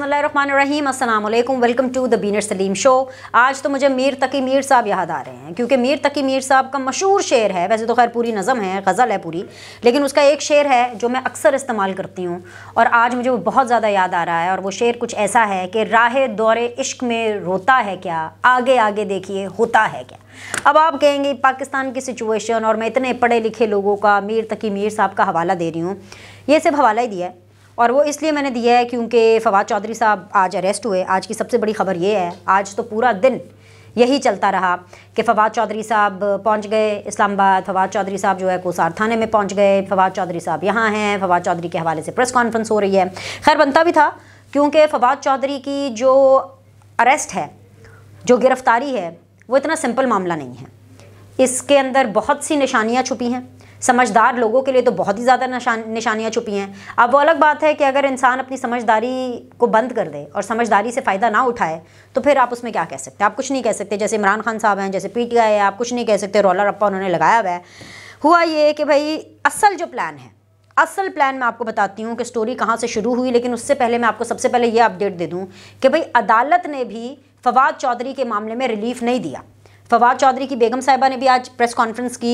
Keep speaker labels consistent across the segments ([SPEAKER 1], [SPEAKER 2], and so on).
[SPEAKER 1] बसमीम अल्लाम welcome to the बीनर सलीम शो आज तो मुझे मीर तकी मीर साहब याद आ रहे हैं क्योंकि मीर तकी मीर साहब का मशहूर शेर है वैसे तो खैर पूरी नज़म है गज़ल है पूरी लेकिन उसका एक शेर है जो मैं अक्सर इस्तेमाल करती हूँ और आज मुझे वो बहुत ज़्यादा याद आ रहा है और वो शेर कुछ ऐसा है कि राह दौरे इश्क में रोता है क्या आगे आगे देखिए होता है क्या अब आप कहेंगे पाकिस्तान की सिचुएशन और मैं इतने पढ़े लिखे लोगों का मीर तकी मीर साहब का हवाला दे रही हूँ ये सिर्फ हवाला ही दिया है और वो इसलिए मैंने दिया है क्योंकि फवाद चौधरी साहब आज अरेस्ट हुए आज की सबसे बड़ी खबर ये है आज तो पूरा दिन यही चलता रहा कि फवाद चौधरी साहब पहुंच गए इस्लामाबाद फवाद चौधरी साहब जो है कोसार थाने में पहुंच गए फवाद चौधरी साहब यहाँ हैं फवाद चौधरी के हवाले से प्रेस कॉन्फ्रेंस हो रही है खैर बनता भी था क्योंकि फवाद चौधरी की जो अरेस्ट है जो गिरफ़्तारी है वो इतना सिंपल मामला नहीं है इसके अंदर बहुत सी निशानियाँ छुपी हैं समझदार लोगों के लिए तो बहुत ही ज़्यादा निशान निशानियाँ छुपी हैं अब वो अलग बात है कि अगर इंसान अपनी समझदारी को बंद कर दे और समझदारी से फ़ायदा ना उठाए तो फिर आप उसमें क्या कह सकते हैं आप कुछ नहीं कह सकते जैसे इमरान खान साहब हैं जैसे आई है आप कुछ नहीं कह सकते रोलर रप्पा उन्होंने लगाया हुआ है हुआ ये कि भाई असल जो प्लान है असल प्लान मैं आपको बताती हूँ कि स्टोरी कहाँ से शुरू हुई लेकिन उससे पहले मैं आपको सबसे पहले ये अपडेट दे दूँ कि भाई अदालत ने भी फवाद चौधरी के मामले में रिलीफ नहीं दिया फवाद चौधरी की बेगम साहिबा ने भी आज प्रेस कॉन्फ्रेंस की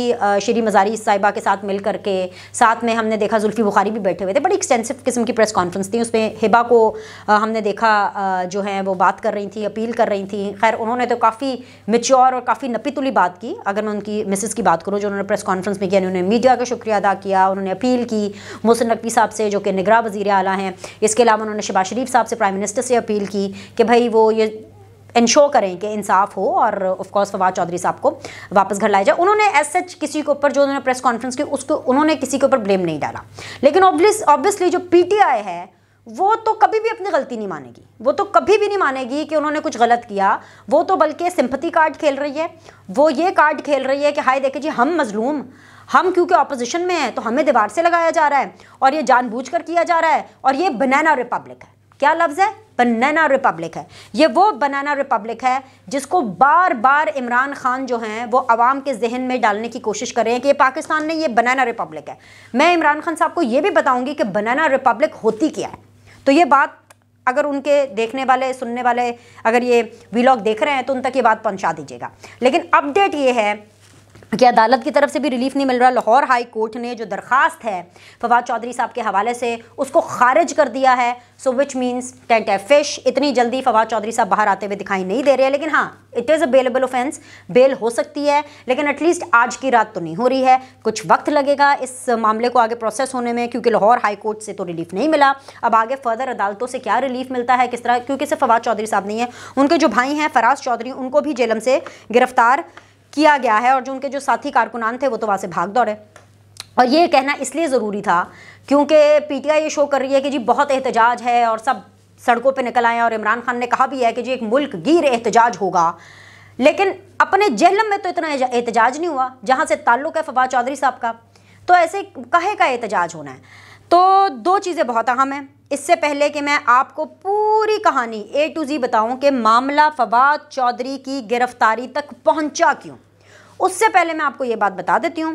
[SPEAKER 1] श्री मजारी साहिबा के साथ मिल करके साथ में हमने देखा जुल्फ़ी बुखारी भी बैठे हुए थे बड़ी एक्सटेंसिव किस्म की प्रेस कॉन्फ्रेंस थी उसमें हिबा को हमने देखा जो है वो बात कर रही थी अपील कर रही थी खैर उन्होंने तो काफ़ी मिच्योर और काफ़ी नपी बात की अगर मैं उनकी मिसिस की बात करूँ जो उन्होंने प्रेस कॉन्फ्रेंस में किया उन्होंने मीडिया का शुक्रिया अदा किया उन्होंने अपील की मोहसिन नकवी साहब से जो कि निगरा वजीर अला हैं इसके अलावा उन्होंने शबाज शरीफ साहब से प्राइम मिनिस्टर से अपील की कि भाई वो ये इंश्योर करें कि इंसाफ हो और ऑफकोर्स फवाद चौधरी साहब को वापस घर लाया जाए उन्होंने एस सच किसी के ऊपर जो उन्होंने प्रेस कॉन्फ्रेंस की उसको उन्होंने किसी के ऊपर ब्लेम नहीं डाला लेकिन ऑब्वियसली जो आई है वो तो कभी भी अपनी गलती नहीं मानेगी वो तो कभी भी नहीं मानेगी कि उन्होंने कुछ गलत किया वो तो बल्कि सिंपति कार्ड खेल रही है वो ये कार्ड खेल रही है कि हाय देखे जी हम मजलूम हम क्योंकि ऑपोजिशन में हैं तो हमें दीवार से लगाया जा रहा है और ये जानबूझकर किया जा रहा है और ये बनाना रिपब्लिक है क्या लफ्ज़ है बनाना रिपब्लिक है ये वो बनाना रिपब्लिक है जिसको बार बार इमरान खान जो हैं वो आवाम के जहन में डालने की कोशिश कर रहे हैं कि ये पाकिस्तान नहीं ये बनाना रिपब्लिक है मैं इमरान खान साहब को ये भी बताऊंगी कि बनाना रिपब्लिक होती क्या है तो ये बात अगर उनके देखने वाले सुनने वाले अगर ये वीलॉग देख रहे हैं तो उन तक ये बात पहुँचा दीजिएगा लेकिन अपडेट ये है कि अदालत की तरफ से भी रिलीफ नहीं मिल रहा लाहौर हाई कोर्ट ने जो दरख्वास्त है फवाद चौधरी साहब के हवाले से उसको खारिज कर दिया है so which means tent a fish इतनी जल्दी फवाद चौधरी साहब बाहर आते हुए दिखाई नहीं दे रहे हैं लेकिन हाँ it is a bailable offence bail हो सकती है लेकिन एटलीस्ट आज की रात तो नहीं हो रही है कुछ वक्त लगेगा इस मामले को आगे प्रोसेस होने में क्योंकि लाहौर हाई कोर्ट से तो रिलीफ नहीं मिला अब आगे फर्दर अदालतों से क्या रिलीफ मिलता है किस तरह क्योंकि सिर्फ फवाद चौधरी साहब नहीं है उनके जो भाई हैं फराज चौधरी उनको भी जेलम से गिरफ्तार किया गया है और जो उनके जो साथी कारकुनान थे वो तो वहाँ से भाग दौड़े और ये कहना इसलिए ज़रूरी था क्योंकि पीटीआई ये शो कर रही है कि जी बहुत एहतजाज है और सब सड़कों पे निकल आए और इमरान खान ने कहा भी है कि जी एक मुल्क गिर एहतजाज होगा लेकिन अपने जहलम में तो इतना एहतजाज नहीं हुआ जहाँ से ताल्लुक़ है फवाद चौधरी साहब का तो ऐसे कहे का एहतजाज होना है तो दो चीज़ें बहुत अहम हैं इससे पहले कि मैं आपको पूरी कहानी ए टू जी बताऊं कि मामला फवाद चौधरी की गिरफ्तारी तक पहुंचा क्यों उससे पहले मैं आपको ये बात बता देती हूं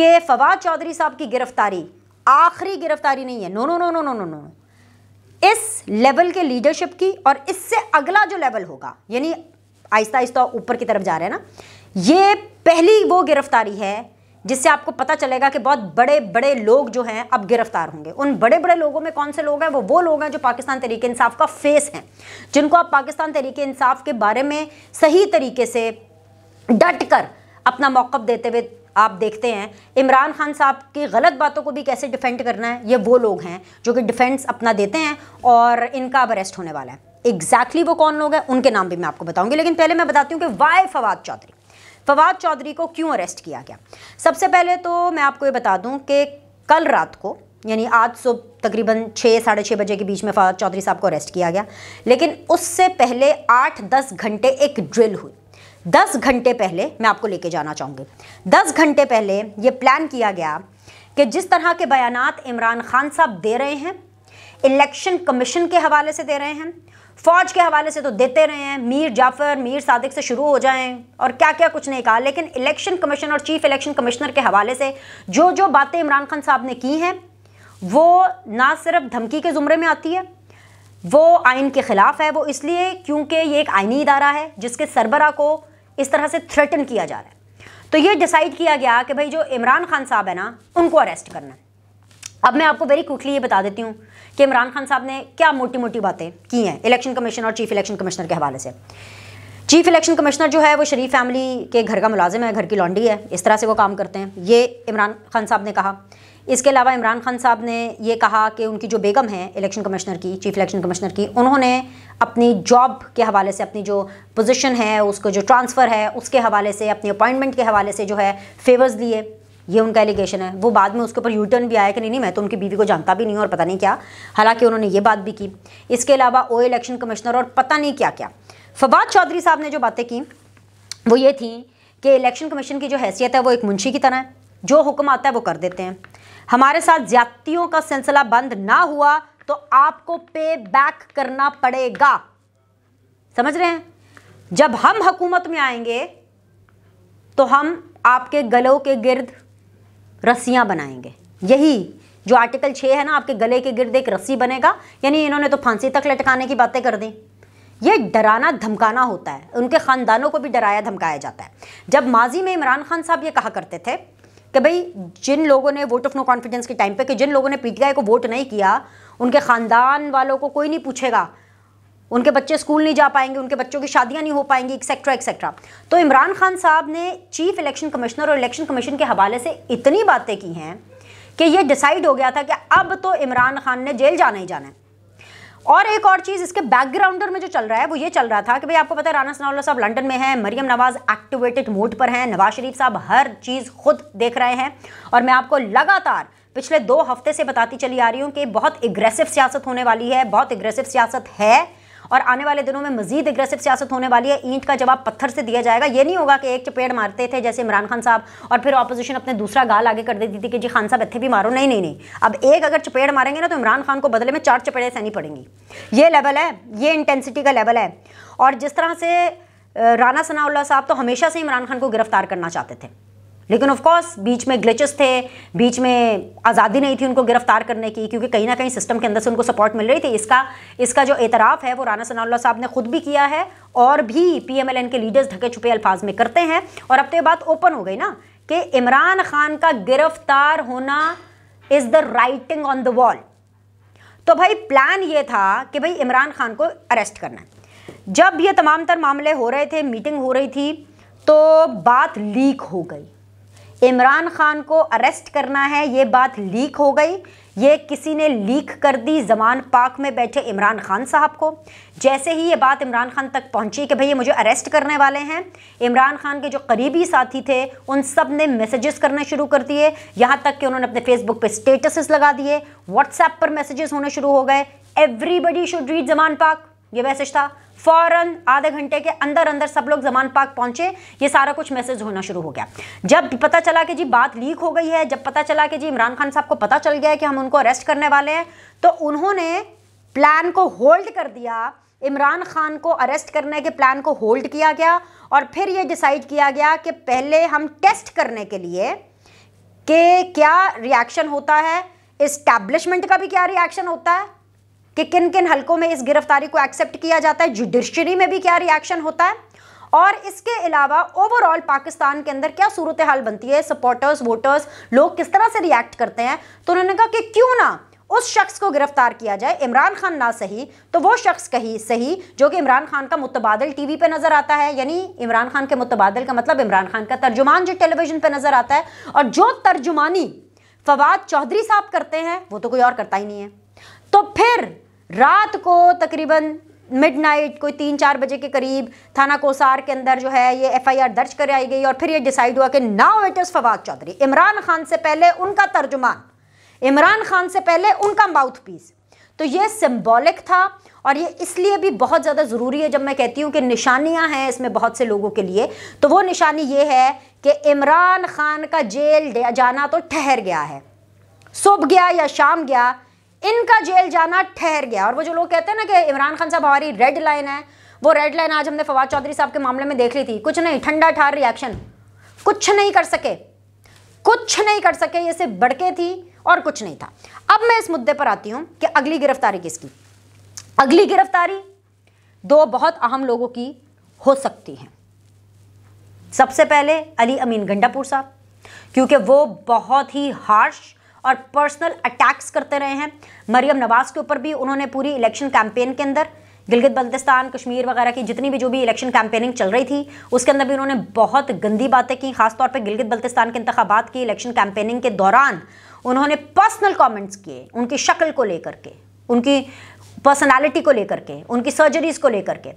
[SPEAKER 1] कि फवाद चौधरी साहब की गिरफ्तारी आखिरी गिरफ्तारी नहीं है no no no no no no no इस लेवल के लीडरशिप की और इससे अगला जो लेवल होगा यानी आहिस्ता आहिस्ता ऊपर की तरफ जा रहे हैं ना ये पहली वो गिरफ्तारी है जिससे आपको पता चलेगा कि बहुत बड़े बड़े लोग जो हैं अब गिरफ्तार होंगे उन बड़े बड़े लोगों में कौन से लोग हैं वो वो लोग हैं जो पाकिस्तान तरीके इंसाफ का फेस हैं जिनको आप पाकिस्तान तरीके इंसाफ के बारे में सही तरीके से डट कर अपना मौक़ देते हुए आप देखते हैं इमरान खान साहब की गलत बातों को भी कैसे डिफेंड करना है ये वो लोग हैं जो कि डिफेंस अपना देते हैं और इनका अब अरेस्ट होने वाला है एग्जैक्टली exactly वो कौन लोग हैं उनके नाम भी मैं आपको बताऊंगी लेकिन पहले मैं बताती हूँ कि वाई फवाद चौधरी फवाद चौधरी को क्यों अरेस्ट किया गया सबसे पहले तो मैं आपको ये बता दूं कि कल रात को यानी आज सुबह तकरीबन छः साढ़े छः बजे के बीच में फवाद चौधरी साहब को अरेस्ट किया गया लेकिन उससे पहले आठ दस घंटे एक ड्रिल हुई दस घंटे पहले मैं आपको लेके जाना चाहूँगी दस घंटे पहले ये प्लान किया गया कि जिस तरह के बयान इमरान खान साहब दे रहे हैं इलेक्शन कमीशन के हवाले से दे रहे हैं फौज के हवाले से तो देते रहे हैं मीर जाफर मीर सादिक से शुरू हो जाएं और क्या क्या कुछ नहीं कहा लेकिन इलेक्शन कमीशन और चीफ इलेक्शन कमिश्नर के हवाले से जो जो बातें इमरान खान साहब ने की हैं वो ना सिर्फ धमकी के ज़ुमरे में आती है वो आइन के ख़िलाफ़ है वो इसलिए क्योंकि ये एक आइनी इदारा है जिसके सरबरा को इस तरह से थ्रेटन किया जा रहा है तो ये डिसाइड किया गया कि भाई जो इमरान खान साहब है ना उनको अरेस्ट करना है अब मैं आपको वेरी क्विकली ये बता देती हूँ कि इमरान खान साहब ने क्या मोटी मोटी बातें की हैं इलेक्शन कमीशन और चीफ इलेक्शन कमिश्नर के हवाले से चीफ इलेक्शन कमिश्नर जो है वो शरीफ फैमिली के घर का मुलाजिम है घर की लॉन्डी है इस तरह से वो काम करते हैं ये इमरान खान साहब ने कहा इसके अलावा इमरान खान साहब ने ये कहा कि उनकी जो बेगम है इलेक्शन कमिश्नर की चीफ इलेक्शन कमिश्नर की उन्होंने अपनी जॉब के हवाले से अपनी जो पोजीशन है उसको जो ट्रांसफ़र है उसके हवाले से अपनी अपॉइंटमेंट के हवाले से जो है फेवर्स लिए ये उनका एलिगेशन है वो बाद में उसके ऊपर यूटर्न भी आया कि नहीं नहीं मैं तो उनकी बीवी को जानता भी नहीं और पता नहीं क्या हालांकि उन्होंने ये बात भी की इसके अलावा ओ इलेक्शन कमिश्नर और पता नहीं क्या क्या फवाद चौधरी साहब ने जो बातें की वो ये थी कि इलेक्शन कमीशन की जो हैसियत है वो एक मुंशी की तरह है जो हुक्म आता है वो कर देते हैं हमारे साथ ज्यादतियों का सिलसिला बंद ना हुआ तो आपको पे बैक करना पड़ेगा समझ रहे हैं जब हम हुकूमत में आएंगे तो हम आपके गलों के गिर्द रस्सियाँ बनाएंगे यही जो आर्टिकल छः है ना आपके गले के गिर्द एक रस्सी बनेगा यानी इन्होंने तो फांसी तक लटकाने की बातें कर दी ये डराना धमकाना होता है उनके ख़ानदानों को भी डराया धमकाया जाता है जब माजी में इमरान खान साहब ये कहा करते थे कि भाई जिन लोगों ने वोट ऑफ नो कॉन्फिडेंस के टाइम पे कि जिन लोगों ने पीटीआई को वोट नहीं किया उनके ख़ानदान वालों को कोई नहीं पूछेगा उनके बच्चे स्कूल नहीं जा पाएंगे उनके बच्चों की शादियां नहीं हो पाएंगी एक्सेट्रा एक्सेट्रा तो इमरान खान साहब ने चीफ इलेक्शन कमिश्नर और इलेक्शन कमीशन के हवाले से इतनी बातें की हैं कि ये डिसाइड हो गया था कि अब तो इमरान खान ने जेल जाना ही जाना है और एक और चीज़ इसके बैकग्राउंडर में जो चल रहा है वो ये चल रहा था कि भाई आपको पता है राना सनाउल्ला साहब लंदन में हैं मरियम नवाज़ एक्टिवेटेड मोड पर हैं नवाज शरीफ साहब हर चीज़ खुद देख रहे हैं और मैं आपको लगातार पिछले दो हफ्ते से बताती चली आ रही हूँ कि बहुत एग्रेसिव सियासत होने वाली है बहुत एग्रेसिव सियासत है और आने वाले दिनों में मजीद एग्रेसिव सियासत होने वाली है ईंट का जवाब पत्थर से दिया जाएगा ये नहीं होगा कि एक चपेड़ मारते थे जैसे इमरान खान साहब और फिर अपोजिशन अपने दूसरा गाल आगे कर देती थी कि जी खान साहब इतने भी मारो नहीं नहीं नहीं अब एक अगर चपेड़ मारेंगे ना तो इमरान खान को बदले में चार चपेड़े सहनी पड़ेंगी ये लेवल है ये इंटेंसिटी का लेवल है और जिस तरह से राना सनाउल्ला साहब तो हमेशा से इमरान खान को गिरफ्तार करना चाहते थे लेकिन ऑफ बीच में ग्लिचेस थे बीच में आज़ादी नहीं थी उनको गिरफ्तार करने की क्योंकि कहीं ना कहीं सिस्टम के अंदर से उनको सपोर्ट मिल रही थी इसका इसका जो एतराफ़ है वो राना सनाउल्ला साहब ने खुद भी किया है और भी पीएमएलएन के लीडर्स ढके छुपे अल्फाज में करते हैं और अब तो ये बात ओपन हो गई ना कि इमरान खान का गिरफ्तार होना is the writing on the wall तो भाई प्लान ये था कि भाई इमरान खान को अरेस्ट करना जब ये तमाम तर मामले हो रहे थे मीटिंग हो रही थी तो बात लीक हो गई इमरान खान को अरेस्ट करना है ये बात लीक हो गई ये किसी ने लीक कर दी जमान पाक में बैठे इमरान खान साहब को जैसे ही ये बात इमरान खान तक पहुंची कि भई ये मुझे अरेस्ट करने वाले हैं इमरान खान के जो करीबी साथी थे उन सब ने मैसेजेस करने शुरू कर दिए यहाँ तक कि उन्होंने अपने फेसबुक पे स्टेटसेस लगा दिए व्हाट्सएप पर मैसेजेस होने शुरू हो गए एवरीबडी शुड रीड जमान पाक ये मैसेज था फौरन आधे घंटे के अंदर अंदर सब लोग जमान पाक पहुंचे ये सारा कुछ मैसेज होना शुरू हो गया जब पता चला कि जी बात लीक हो गई है जब पता चला कि जी इमरान खान साहब को पता चल गया है कि हम उनको अरेस्ट करने वाले हैं तो उन्होंने प्लान को होल्ड कर दिया इमरान खान को अरेस्ट करने के प्लान को होल्ड किया गया और फिर ये डिसाइड किया गया कि पहले हम टेस्ट करने के लिए कि क्या रिएक्शन होता है इस्टेब्लिशमेंट का भी क्या रिएक्शन होता है कि किन किन हलकों में इस गिरफ्तारी को एक्सेप्ट किया जाता है जुडिशरी में भी क्या रिएक्शन होता है और इसके अलावा ओवरऑल पाकिस्तान के अंदर क्या सूरत हाल बनती है सपोर्टर्स वोटर्स लोग किस तरह से रिएक्ट करते हैं तो उन्होंने कहा कि क्यों ना उस शख्स को गिरफ्तार किया जाए इमरान खान ना सही तो वो शख्स कही सही जो कि इमरान खान का मुतबादल टीवी पे नजर आता है यानी इमरान खान के मुतबादल का मतलब इमरान खान का तर्जुमान जो टेलीविजन पे नजर आता है और जो तर्जुमानी फवाद चौधरी साहब करते हैं वो तो कोई और करता ही नहीं है तो फिर रात को तकरीबन मिडनाइट कोई तीन चार बजे के करीब थाना कोसार के अंदर जो है ये एफआईआर दर्ज कराई गई और फिर ये डिसाइड हुआ कि now it is Fawad Chaudhry Imran Khan से पहले उनका तर्जुमान इमरान खान से पहले उनका माउथ पीस तो ये सिम्बॉलिक था और ये इसलिए भी बहुत ज़्यादा ज़रूरी है जब मैं कहती हूँ कि निशानियाँ हैं इसमें बहुत से लोगों के लिए तो वो निशानी ये है कि इमरान खान का जेल जाना तो ठहर गया है सुबह गया या शाम गया इनका जेल जाना ठहर गया और वो जो लोग कहते हैं ना कि इमरान खान साहब हमारी रेड लाइन है वो रेड लाइन आज हमने फवाद चौधरी साहब के मामले में देख ली थी कुछ नहीं ठंडा ठार रिएक्शन कुछ नहीं कर सके कुछ नहीं कर सके ये सिर्फ बड़के थी और कुछ नहीं था अब मैं इस मुद्दे पर आती हूँ कि अगली गिरफ्तारी किसकी अगली गिरफ्तारी दो बहुत अहम लोगों की हो सकती है सबसे पहले अली अमीन गंडापुर साहब क्योंकि वो बहुत ही हार्श और पर्सनल अटैक्स करते रहे हैं मरियम नवाज के ऊपर भी उन्होंने पूरी इलेक्शन कैंपेन के अंदर गिलगित बल्तिस्तान कश्मीर वगैरह की जितनी भी जो भी इलेक्शन कैंपेनिंग चल रही थी उसके अंदर भी उन्होंने बहुत गंदी बातें की खासतौर पर गिलगित बल्तिस्तान के इंतबात की इलेक्शन कैंपेनिंग के दौरान उन्होंने पर्सनल कॉमेंट्स किए उनकी शक्ल को लेकर के उनकी पर्सनैलिटी को लेकर के उनकी सर्जरीज को लेकर के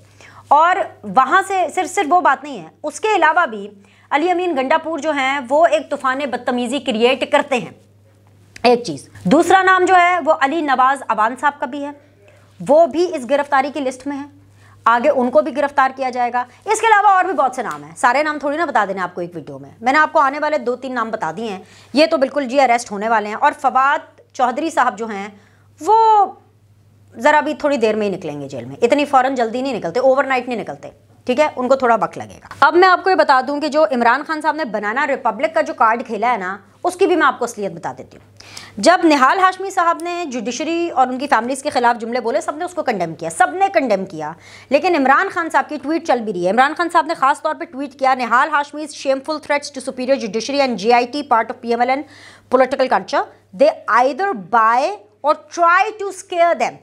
[SPEAKER 1] और वहाँ से सिर्फ सिर्फ वो बात नहीं है उसके अलावा भी अली अमीन गंडापुर जो हैं वो एक तूफ़ान बदतमीज़ी क्रिएट करते हैं एक चीज़ दूसरा नाम जो है वो अली नवाज़ अवान साहब का भी है वो भी इस गिरफ्तारी की लिस्ट में है आगे उनको भी गिरफ्तार किया जाएगा इसके अलावा और भी बहुत से नाम हैं सारे नाम थोड़ी ना बता देने आपको एक वीडियो में मैंने आपको आने वाले दो तीन नाम बता दिए हैं ये तो बिल्कुल जी अरेस्ट होने वाले हैं और फवाद चौधरी साहब जो हैं वो ज़रा भी थोड़ी देर में ही निकलेंगे जेल में इतनी फ़ौरन जल्दी नहीं निकलते ओवरनाइट नहीं निकलते ठीक है उनको थोड़ा वक्त लगेगा अब मैं आपको ये बता दूं कि जो इमरान खान साहब ने बनाना रिपब्लिक का जो कार्ड खेला है ना उसकी भी मैं आपको असलियत बता देती हूँ जब निहाल हाशमी साहब ने जुडिशरी और उनकी फैमिलीज़ के खिलाफ जुमले बोले सबने उसको कंडेम किया सब ने कंडेम किया लेकिन इमरान खान साहब की ट्वीट चल भी रही है इमरान खान साहब ने खास तौर पर ट्वीट किया Nihal Hashmi is shameful threats to superior judiciary and G I T part of P M L N political culture they either buy or try to scare them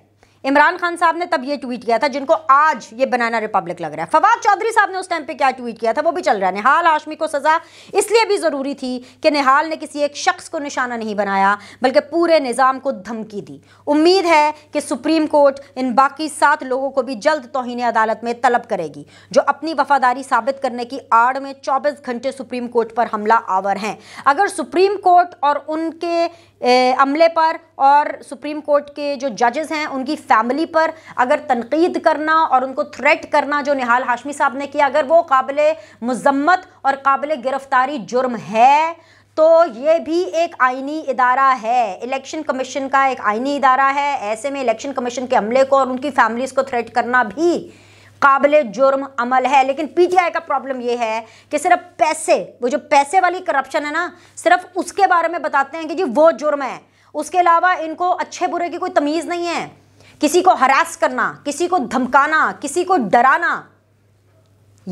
[SPEAKER 1] Imran Khan साहब ने तब ये ट्वीट किया था जिनको आज ये बनाना रिपब्लिक लग रहा है फवाद चौधरी साहब ने उस टाइम पे क्या ट्वीट किया था वो भी चल रहा है निहाल आशमी को सज़ा इसलिए भी ज़रूरी थी कि निहाल ने किसी एक शख्स को निशाना नहीं बनाया बल्कि पूरे निज़ाम को धमकी दी उम्मीद है कि सुप्रीम कोर्ट इन बाकी सात लोगों को भी जल्द तोहन अदालत में तलब करेगी जो अपनी वफादारी साबित करने की आड़ में चौबीस घंटे सुप्रीम कोर्ट पर हमला आवर हैं अगर सुप्रीम कोर्ट और उनके अमले पर और सुप्रीम कोर्ट के जो जजेस हैं उनकी फैमिली पर अगर तनकीद करना और उनको थ्रेट करना जो निहाल हाशमी साहब ने किया अगर वो काबिल मजम्मत और काबिल गिरफ्तारी जुर्म है तो ये भी एक आइनी इदारा है इलेक्शन कमीशन का एक आइनी इदारा है ऐसे में इलेक्शन कमीशन के अमले को और उनकी फैमिलीज़ को थ्रेट करना भी काबिल जुर्म अमल है लेकिन पीटीआई का प्रॉब्लम ये है कि सिर्फ पैसे वो जो पैसे वाली करप्शन है ना सिर्फ उसके बारे में बताते हैं कि जी वो जुर्म है उसके अलावा इनको अच्छे बुरे की कोई तमीज़ नहीं है किसी को हरास करना किसी को धमकाना किसी को डराना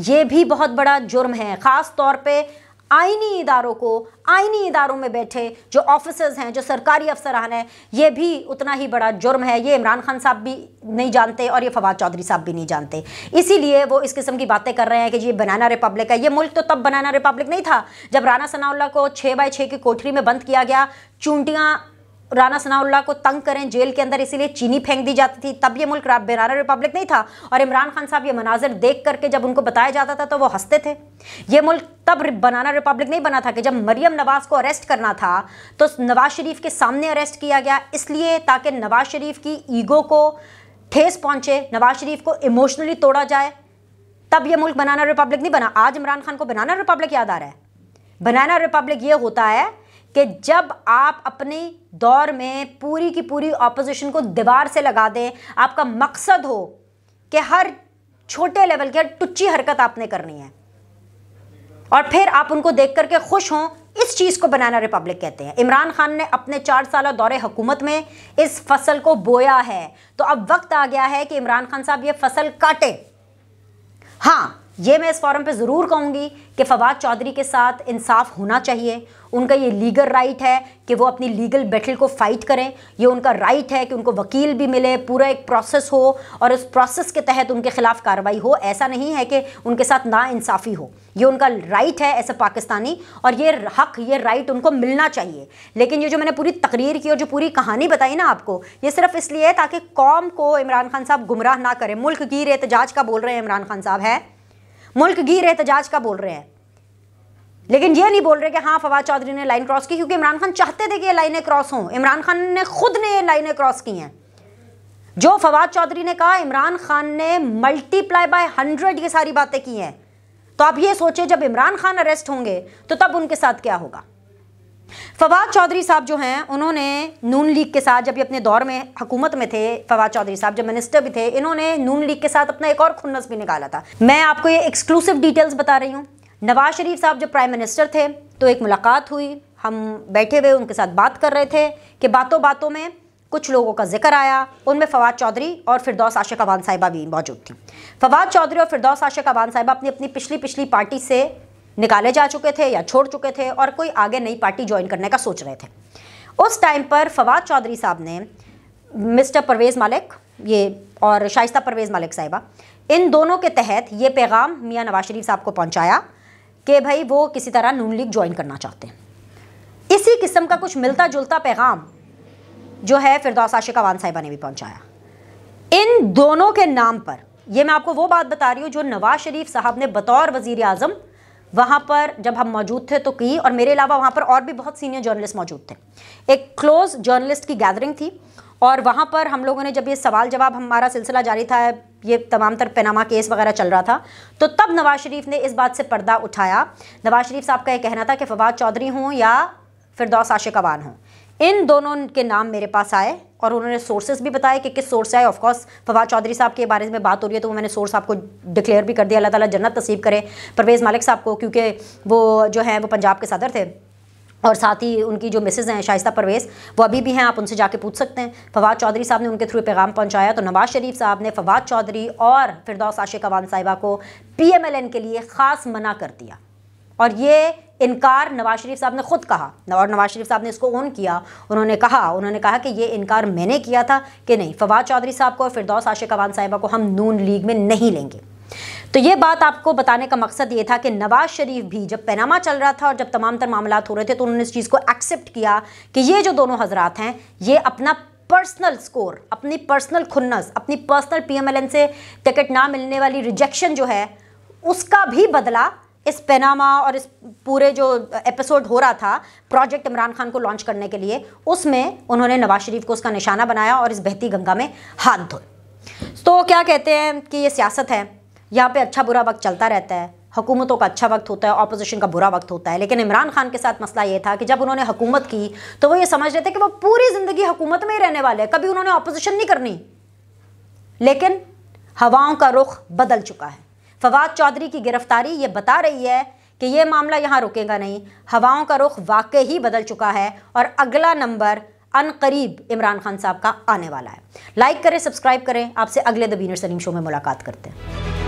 [SPEAKER 1] ये भी बहुत बड़ा जुर्म है ख़ास तौर पे आइनी इदारों को आइनी इदारों में बैठे जो ऑफिसर्स हैं जो सरकारी अफसरान हैं ये भी उतना ही बड़ा जुर्म है ये इमरान खान साहब भी नहीं जानते और ये फवाद चौधरी साहब भी नहीं जानते इसीलिए वो इस किस्म की बातें कर रहे हैं कि ये बनाना रिपब्लिक है ये मुल्क तो तब बनाना रिपब्लिक नहीं था जब राना सनाउल्ला को छः बाई छः की कोठरी में बंद किया गया चूंटियाँ राना सनाउल्ला को तंग करें जेल के अंदर इसीलिए चीनी फेंक दी जाती थी तब ये मुल्क बेनाना रिपब्लिक नहीं था और इमरान खान साहब ये मनाजिर देख करके जब उनको बताया जाता था तो वो हंसते थे ये मुल्क तब बनाना रिपब्लिक नहीं बना था कि जब मरियम नवाज़ को अरेस्ट करना था तो नवाज शरीफ के सामने अरेस्ट किया गया इसलिए ताकि नवाज शरीफ की ईगो को ठेस पहुंचे नवाज शरीफ को इमोशनली तोड़ा जाए तब ये मुल्क बनाना रिपब्लिक नहीं बना आज इमरान खान को बनाना रिपब्लिक याद आ रहा है बनाना रिपब्लिक ये होता है कि जब आप अपने दौर में पूरी की पूरी ऑपोजिशन को दीवार से लगा दें आपका मकसद हो कि हर छोटे लेवल की हर टुच्ची हरकत आपने करनी है और फिर आप उनको देख करके खुश हों इस चीज़ को बनाना रिपब्लिक कहते हैं इमरान खान ने अपने चार साल दौरे हुकूमत में इस फसल को बोया है तो अब वक्त आ गया है कि इमरान खान साहब ये फसल काटे हाँ ये मैं इस फॉरम पे ज़रूर कहूँगी कि फवाद चौधरी के साथ इंसाफ होना चाहिए उनका ये लीगल राइट है कि वो अपनी लीगल बैटल को फाइट करें ये उनका राइट है कि उनको वकील भी मिले पूरा एक प्रोसेस हो और उस प्रोसेस के तहत उनके ख़िलाफ़ कार्रवाई हो ऐसा नहीं है कि उनके साथ ना इंसाफ़ी हो ये उनका राइट है ऐसे पाकिस्तानी और ये हक ये राइट उनको मिलना चाहिए लेकिन ये जो मैंने पूरी तकरीर की और जो पूरी कहानी बताई ना आपको ये सिर्फ इसलिए है ताकि कौम को इमरान खान साहब गुमराह ना करें मुल्क गिर एहतजाज का बोल रहे हैं इमरान खान साहब है मुल्क गिर एहतजाज का बोल रहे हैं लेकिन ये नहीं बोल रहे कि हाँ फवाद चौधरी ने लाइन क्रॉस की क्योंकि इमरान खान चाहते थे कि ये लाइनें क्रॉस हों इमरान खान ने खुद ने ये लाइनें क्रॉस की हैं जो फवाद चौधरी ने कहा इमरान खान ने मल्टीप्लाई बाय हंड्रेड ये सारी बातें की हैं तो आप ये सोचें जब इमरान खान अरेस्ट होंगे तो तब उनके साथ क्या होगा फवाद चौधरी साहब जो हैं उन्होंने नून लीग के साथ जब ये अपने दौर में हुकूमत में थे फवाद चौधरी साहब जब मिनिस्टर भी थे इन्होंने नून लीग के साथ अपना एक और खुन्नस भी निकाला था मैं आपको ये एक्सक्लूसिव डिटेल्स बता रही हूँ नवाज शरीफ साहब जब प्राइम मिनिस्टर थे तो एक मुलाकात हुई हम बैठे हुए उनके साथ बात कर रहे थे कि बातों बातों में कुछ लोगों का जिक्र आया उनमें फवाद चौधरी और फिरदौस आशिक अवान साहिबा भी मौजूद थी फवाद चौधरी और फिरदौस आशिक अवान साहिबा अपनी अपनी पिछली पिछली पार्टी से निकाले जा चुके थे या छोड़ चुके थे और कोई आगे नई पार्टी ज्वाइन करने का सोच रहे थे उस टाइम पर फवाद चौधरी साहब ने मिस्टर परवेज़ मालिक ये और शाइस्ता परवेज़ मालिक साहिबा इन दोनों के तहत ये पैगाम मियाँ नवाज शरीफ साहब को पहुँचाया कि भाई वो किसी तरह नून लीग ज्वाइन करना चाहते हैं इसी किस्म का कुछ मिलता जुलता पैगाम जो है फिरदौस आशिक अवान साहिबा ने भी पहुँचाया इन दोनों के नाम पर ये मैं आपको वो बात बता रही हूँ जो नवाज शरीफ साहब ने बतौर वज़ी अजम वहाँ पर जब हम मौजूद थे तो की और मेरे अलावा वहाँ पर और भी बहुत सीनियर जर्नलिस्ट मौजूद थे एक क्लोज जर्नलिस्ट की गैदरिंग थी और वहाँ पर हम लोगों ने जब ये सवाल जवाब हमारा सिलसिला जारी था ये तमाम तर पैनामा केस वगैरह चल रहा था तो तब नवाज शरीफ ने इस बात से पर्दा उठाया नवाज शरीफ साहब का ये कहना था कि फवाद चौधरी हों या फिरदौस आशिक अवान हों इन दोनों के नाम मेरे पास आए और उन्होंने सोर्सेज भी बताए कि किस सोर्स से आए ऑफकोर्स फवाद चौधरी साहब के बारे में बात हो रही है तो वो मैंने सोर्स आपको डिक्लेयर भी कर दिया अल्लाह ताला जन्नत नसीब करे परवेज़ मालिक साहब को क्योंकि वो जो है वो पंजाब के सदर थे और साथ ही उनकी जो मिसेज़ हैं शाइस्ता परवेज़ वो अभी भी हैं आप उनसे जाके पूछ सकते हैं फवाद चौधरी साहब ने उनके थ्रू पैगाम पहुंचाया तो नवाज़ शरीफ साहब ने फवाद चौधरी और फिरदौस आशिक अवान साहिबा को पीएमएलएन के लिए ख़ास मना कर दिया और ये इनकार नवाज शरीफ साहब ने खुद कहा और नवाज शरीफ साहब ने इसको ओन किया उन्होंने कहा उन्होंने कहा कि ये इनकार मैंने किया था कि नहीं फवाद चौधरी साहब को फिरदौस आशिक अवान साहिबा को हम नून लीग में नहीं लेंगे तो ये बात आपको बताने का मकसद ये था कि नवाज शरीफ भी जब पैनामा चल रहा था और जब तमाम तर मामला हो रहे थे तो उन्होंने इस चीज़ को एक्सेप्ट किया कि ये जो दोनों हजरात हैं ये अपना पर्सनल स्कोर अपनी पर्सनल खुन्नस अपनी पर्सनल पीएमएलएन से टिकट ना मिलने वाली रिजेक्शन जो है उसका भी बदला इस पैनामा और इस पूरे जो एपिसोड हो रहा था प्रोजेक्ट इमरान खान को लॉन्च करने के लिए उसमें उन्होंने नवाज शरीफ को उसका निशाना बनाया और इस बहती गंगा में हाथ धोए तो क्या कहते हैं कि ये सियासत है यहाँ पे अच्छा बुरा वक्त चलता रहता है हुकूमतों का अच्छा वक्त होता है अपोजिशन का बुरा वक्त होता है लेकिन इमरान खान के साथ मसला ये था कि जब उन्होंने हुकूमत की तो वो ये समझ रहे थे कि वो पूरी ज़िंदगी हुकूमत में ही रहने वाले हैं कभी उन्होंने अपोजिशन नहीं करनी लेकिन हवाओं का रुख बदल चुका है फवाद चौधरी की गिरफ्तारी ये बता रही है कि ये मामला यहाँ रुकेगा नहीं हवाओं का रुख वाकई ही बदल चुका है और अगला नंबर अनकरीब इमरान खान साहब का आने वाला है लाइक करें सब्सक्राइब करें आपसे अगले द सलीम शो में मुलाकात करते हैं